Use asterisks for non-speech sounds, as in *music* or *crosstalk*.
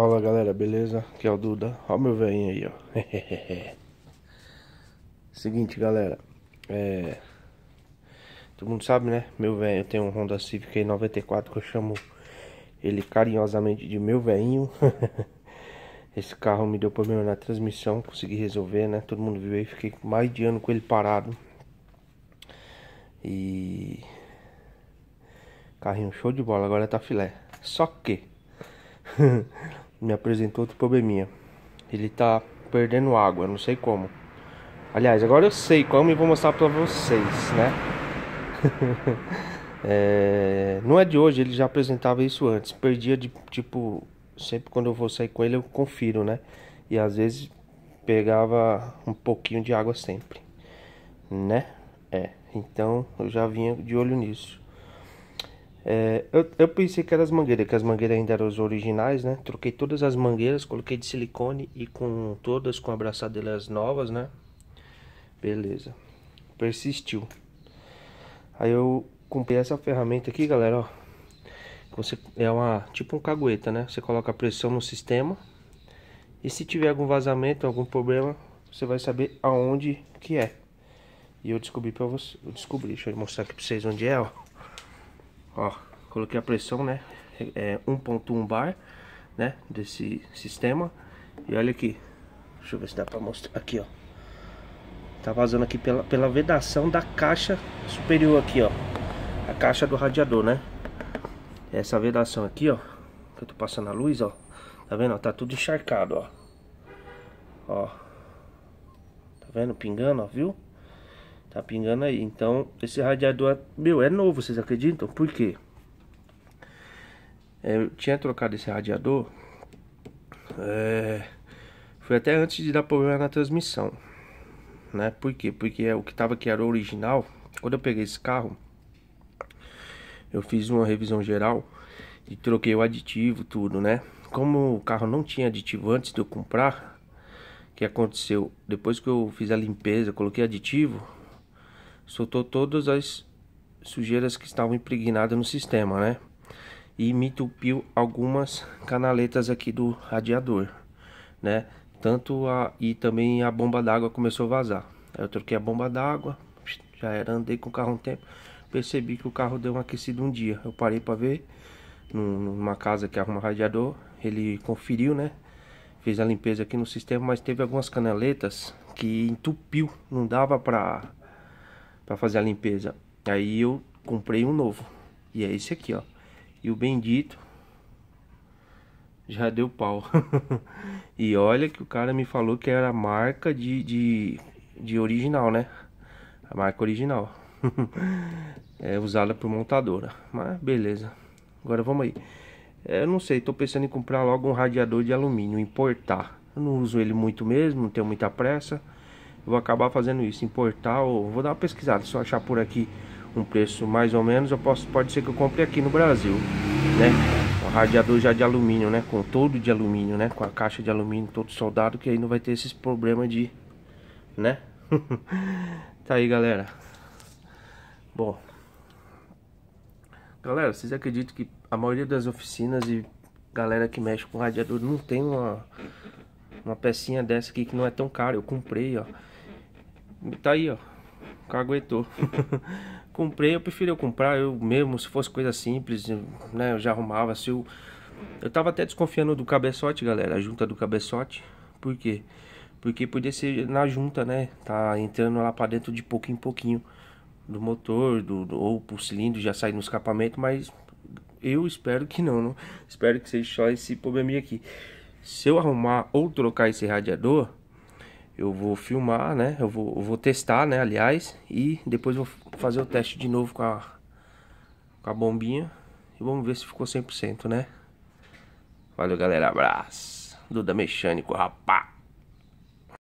Fala galera, beleza? Aqui é o Duda. Olha meu velhinho aí, ó. *laughs* Seguinte, galera. É... Todo mundo sabe, né? Meu velho, eu tenho um Honda Civic aí 94 que eu chamo ele carinhosamente de meu velhinho. *laughs* Esse carro me deu problema na transmissão, consegui resolver, né? Todo mundo viu aí, fiquei mais de ano com ele parado. E. Carrinho show de bola, agora tá filé. Só que. *laughs* me apresentou outro probleminha. Ele tá perdendo água, não sei como. Aliás, agora eu sei como e vou mostrar pra vocês, né? *laughs* é, não é de hoje, ele já apresentava isso antes. Perdia de tipo, sempre quando eu vou sair com ele eu confiro, né? E às vezes pegava um pouquinho de água sempre, né? É, então eu já vinha de olho nisso. É, eu, eu, pensei que era as mangueiras, que as mangueiras ainda eram as originais, né? Troquei todas as mangueiras, coloquei de silicone e com todas com abraçadeiras novas, né? Beleza. Persistiu. Aí eu comprei essa ferramenta aqui, galera, ó. Você, é uma, tipo um cagueta, né? Você coloca a pressão no sistema. E se tiver algum vazamento, algum problema, você vai saber aonde que é. E eu descobri pra você, eu descobri, deixa eu mostrar aqui pra vocês onde é, ó. Ó, coloquei a pressão, né? É 1.1 é bar, né? Desse sistema. E olha aqui. Deixa eu ver se dá pra mostrar. Aqui, ó. Tá vazando aqui pela, pela vedação da caixa superior aqui, ó. A caixa do radiador, né? Essa vedação aqui, ó. Que eu tô passando a luz, ó. Tá vendo? Ó, tá tudo encharcado, ó. Ó. Tá vendo? Pingando, ó, viu? Tá pingando aí. Então, esse radiador, meu, é novo, vocês acreditam? Por quê? É, eu tinha trocado esse radiador. É, foi até antes de dar problema na transmissão. Né? Por quê? Porque é o que tava aqui era o original. Quando eu peguei esse carro, eu fiz uma revisão geral e troquei o aditivo, tudo, né? Como o carro não tinha aditivo antes de eu comprar, que aconteceu? Depois que eu fiz a limpeza, coloquei aditivo, soltou todas as sujeiras que estavam impregnadas no sistema, né? E me entupiu algumas canaletas aqui do radiador, né? Tanto a e também a bomba d'água começou a vazar. eu troquei a bomba d'água, já era, andei com o carro um tempo, percebi que o carro deu um aquecido um dia. Eu parei para ver numa casa que arruma radiador, ele conferiu, né? Fez a limpeza aqui no sistema, mas teve algumas canaletas que entupiu, não dava para para fazer a limpeza. Aí eu comprei um novo. E é esse aqui, ó. E o bendito já deu pau. *laughs* e olha que o cara me falou que era marca de, de, de original, né? A marca original. *laughs* é usada por montadora. Mas beleza. Agora vamos aí. Eu é, não sei, tô pensando em comprar logo um radiador de alumínio, importar. Eu não uso ele muito mesmo, não tenho muita pressa vou acabar fazendo isso, importar ou vou dar uma pesquisada, se eu achar por aqui um preço mais ou menos, eu posso, pode ser que eu compre aqui no Brasil, né? O radiador já de alumínio, né? Com todo de alumínio, né? Com a caixa de alumínio todo soldado, que aí não vai ter esses problemas de, né? *laughs* tá aí, galera. Bom, galera, vocês acreditam que a maioria das oficinas e galera que mexe com radiador não tem uma uma pecinha dessa aqui que não é tão cara? Eu comprei, ó. Tá aí, ó. Caguetou. *laughs* Comprei, eu preferi eu comprar eu mesmo, se fosse coisa simples, né? Eu já arrumava. Se eu... eu tava até desconfiando do cabeçote, galera. A junta do cabeçote. Por quê? Porque podia ser na junta, né? Tá entrando lá pra dentro de pouquinho em pouquinho. Do motor, do, do ou pro cilindro já sai no escapamento, mas eu espero que não, não. Espero que seja só esse probleminha aqui. Se eu arrumar ou trocar esse radiador, eu vou filmar, né? Eu vou, eu vou, testar, né? Aliás, e depois vou fazer o teste de novo com a, com a bombinha. E vamos ver se ficou 100%, né? Valeu, galera. Abraço. Duda Mecânico, rapaz.